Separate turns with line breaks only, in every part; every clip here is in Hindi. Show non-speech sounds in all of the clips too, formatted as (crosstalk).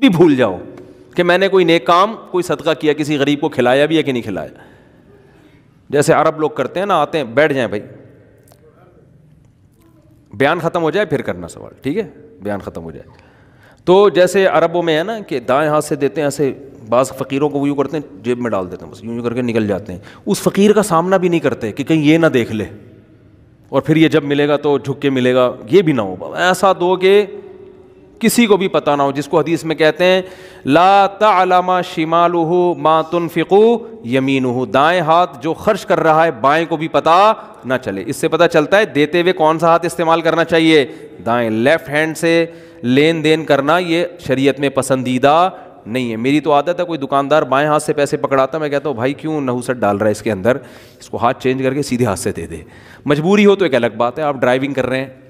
भी भूल जाओ कि मैंने कोई नेक काम कोई सदका किया किसी गरीब को खिलाया भी है कि नहीं खिलाया जैसे अरब लोग करते हैं ना आते हैं बैठ जाएं भाई बयान ख़त्म हो जाए फिर करना सवाल ठीक है बयान ख़त्म हो जाए तो जैसे अरबों में है ना कि दाएं हाथ से देते हैं ऐसे बाज़ फ़कीरों को यूँ करते हैं जेब में डाल देते हैं बस यूँ यूँ करके निकल जाते हैं उस फ़कीर का सामना भी नहीं करते कि कहीं ये ना देख ले और फिर ये जब मिलेगा तो झुक के मिलेगा ये भी ना हो ऐसा दो कि किसी को भी पता ना हो जिसको हदीस में कहते हैं ला तलामा शिमाल मा फिकु यमीन दाएँ हाथ जो खर्च कर रहा है बाएँ को भी पता ना चले इससे पता चलता है देते हुए कौन सा हाथ इस्तेमाल करना चाहिए दाएँ लेफ़्ट हैंड से लेन देन करना ये शरीयत में पसंदीदा नहीं है मेरी तो आदत है कोई दुकानदार बाएं हाथ से पैसे पकड़ाता मैं कहता हूँ भाई क्यों नहुसट डाल रहा है इसके अंदर इसको हाथ चेंज करके सीधे हाथ से दे दे मजबूरी हो तो एक अलग बात है आप ड्राइविंग कर रहे हैं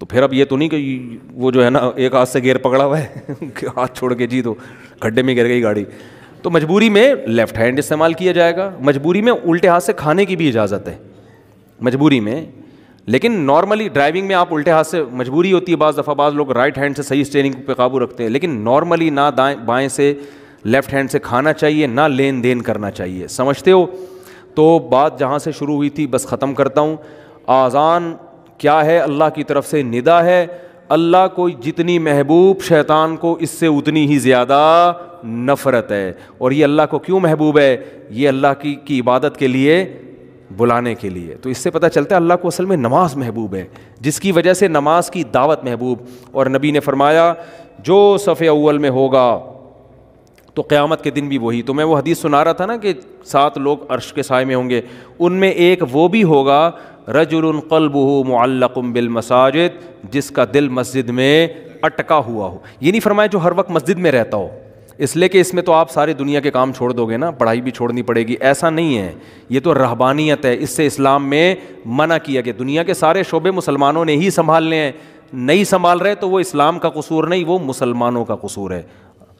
तो फिर अब ये तो नहीं कि वो जो है ना एक हाथ से गेयर पकड़ा हुआ है (laughs) हाथ छोड़ के जी दो खड्डे में गिर गई गाड़ी तो मजबूरी में लेफ्ट हैंड इस्तेमाल किया जाएगा मजबूरी में उल्टे हाथ से खाने की भी इजाज़त है मजबूरी में लेकिन नॉर्मली ड्राइविंग में आप उल्टे हाथ से मजबूरी होती है बाज़ दफ़ा बाज़ लोग राइट हैंड से सही स्टेयरिंग पे काबू रखते हैं लेकिन नॉर्मली ना दाएं बाएं से लेफ्ट हैंड से खाना चाहिए ना लेन देन करना चाहिए समझते हो तो बात जहाँ से शुरू हुई थी बस ख़त्म करता हूँ आज़ान क्या है अल्लाह की तरफ से निदा है अल्लाह को जितनी महबूब शैतान को इससे उतनी ही ज़्यादा नफ़रत है और ये अल्लाह को क्यों महबूब है ये अल्लाह की की इबादत के लिए बुलाने के लिए तो इससे पता चलता है अल्लाह को असल में नमाज महबूब है जिसकी वजह से नमाज की दावत महबूब और नबी ने फरमाया जो सफ़े अव्वल में होगा तो क़्यामत के दिन भी वही तो मैं वो हदीस सुना रहा था ना कि सात लोग अर्श के साय में होंगे उनमें एक वो भी होगा रजुलकलबू मल्लकुम बिलमसाजिद जिसका दिल मस्जिद में अटका हुआ हो ये नहीं फरमाया जो हर वक्त मस्जिद में रहता हो इसलिए कि इसमें तो आप सारी दुनिया के काम छोड़ दोगे ना पढ़ाई भी छोड़नी पड़ेगी ऐसा नहीं है ये तो रहबानियत है इससे इस्लाम में मना किया गया दुनिया के सारे शोबे मुसलमानों ने ही संभालने हैं नहीं संभाल रहे तो वो इस्लाम का कसूर नहीं वो मुसलमानों का कसूर है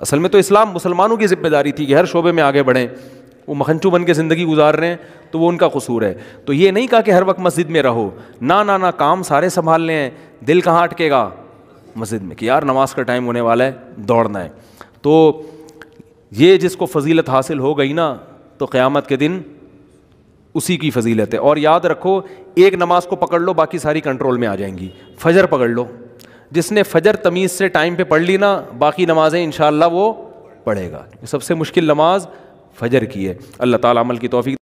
असल में तो इस्लाम मुसलमानों की जिम्मेदारी थी कि हर शोबे में आगे बढ़ें वो मखनचू बन के ज़िंदगी गुजार रहे हैं तो वो उनका कसूर है तो ये नहीं कहा कि हर वक्त मस्जिद में रहो ना ना ना काम सारे संभालने हैं दिल कहाँ अटकेगा मस्जिद में कि यार नमाज का टाइम होने वाला है दौड़ना है तो ये जिसको फजीलत हासिल हो गई ना तो क़्यामत के दिन उसी की फजीलत है और याद रखो एक नमाज को पकड़ लो बाकी सारी कंट्रोल में आ जाएंगी फजर पकड़ लो जिसने फजर तमीज़ से टाइम पे पढ़ ली ना बाकी नमाज़ें इन वो पढ़ेगा सबसे मुश्किल नमाज़ फजर की है अल्लाह ताला अमल की तोफ़ी